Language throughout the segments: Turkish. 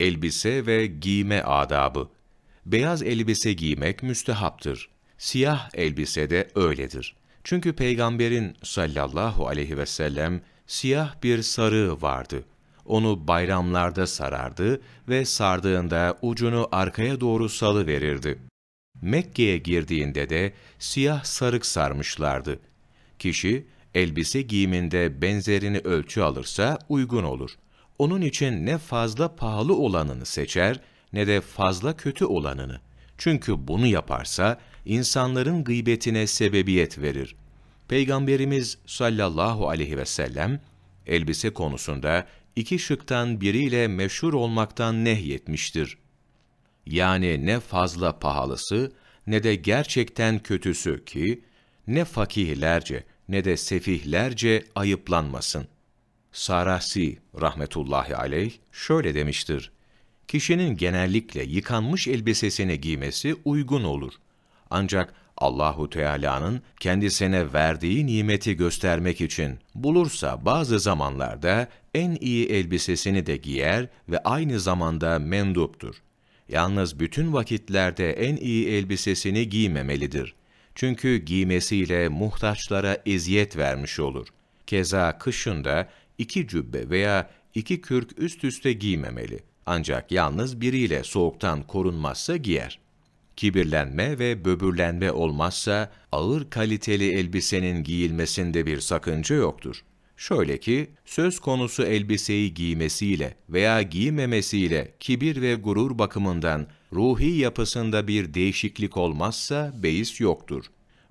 Elbise ve giyme adabı. Beyaz elbise giymek müstehaptır. Siyah elbise de öyledir. Çünkü Peygamberin sallallahu aleyhi ve sellem siyah bir sarığı vardı. Onu bayramlarda sarardı ve sardığında ucunu arkaya doğru salı verirdi. Mekke'ye girdiğinde de siyah sarık sarmışlardı. Kişi elbise giyiminde benzerini ölçü alırsa uygun olur.'' Onun için ne fazla pahalı olanını seçer ne de fazla kötü olanını. Çünkü bunu yaparsa insanların gıybetine sebebiyet verir. Peygamberimiz sallallahu aleyhi ve sellem elbise konusunda iki şıktan biriyle meşhur olmaktan nehyetmiştir. Yani ne fazla pahalısı ne de gerçekten kötüsü ki ne fakihlerce ne de sefihlerce ayıplanmasın.'' Sarasi rahmetullahi aleyh şöyle demiştir. Kişinin genellikle yıkanmış elbisesini giymesi uygun olur. Ancak Allahu Teala'nın kendisine verdiği nimeti göstermek için bulursa bazı zamanlarda en iyi elbisesini de giyer ve aynı zamanda menduptur. Yalnız bütün vakitlerde en iyi elbisesini giymemelidir. Çünkü giymesiyle muhtaçlara eziyet vermiş olur. Keza kışında iki cübbe veya iki kürk üst üste giymemeli. Ancak yalnız biriyle soğuktan korunmazsa giyer. Kibirlenme ve böbürlenme olmazsa ağır kaliteli elbisenin giyilmesinde bir sakınca yoktur. Şöyle ki, söz konusu elbiseyi giymesiyle veya giymemesiyle kibir ve gurur bakımından ruhi yapısında bir değişiklik olmazsa beis yoktur.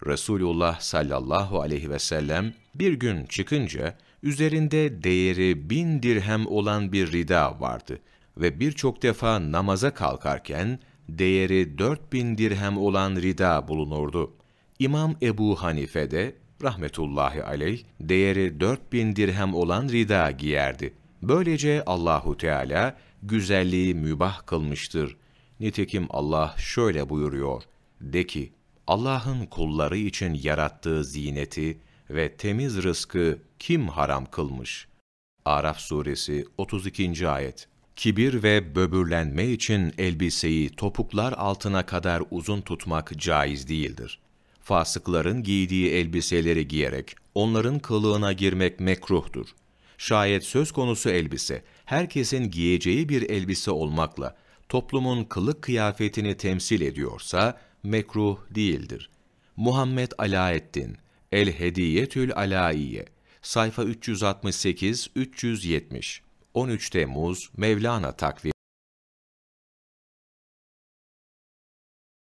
Resulullah sallallahu aleyhi ve sellem bir gün çıkınca üzerinde değeri bin dirhem olan bir rida vardı ve birçok defa namaza kalkarken değeri dört bin dirhem olan rida bulunurdu. İmam Ebu Hanife de rahmetullahi aleyh değeri dört bin dirhem olan rida giyerdi. Böylece Allahu Teala güzelliği mübah kılmıştır. Nitekim Allah şöyle buyuruyor: De ki: Allah'ın kulları için yarattığı ziyneti ve temiz rızkı kim haram kılmış? Araf suresi 32. ayet. Kibir ve böbürlenme için elbiseyi topuklar altına kadar uzun tutmak caiz değildir. Fasıkların giydiği elbiseleri giyerek onların kılığına girmek mekruhtur. Şayet söz konusu elbise, herkesin giyeceği bir elbise olmakla toplumun kılık kıyafetini temsil ediyorsa mekruh değildir. Muhammed Alaeddin El Hediyetül Alaiye sayfa 368-370 13 Temmuz Mevlana takvimi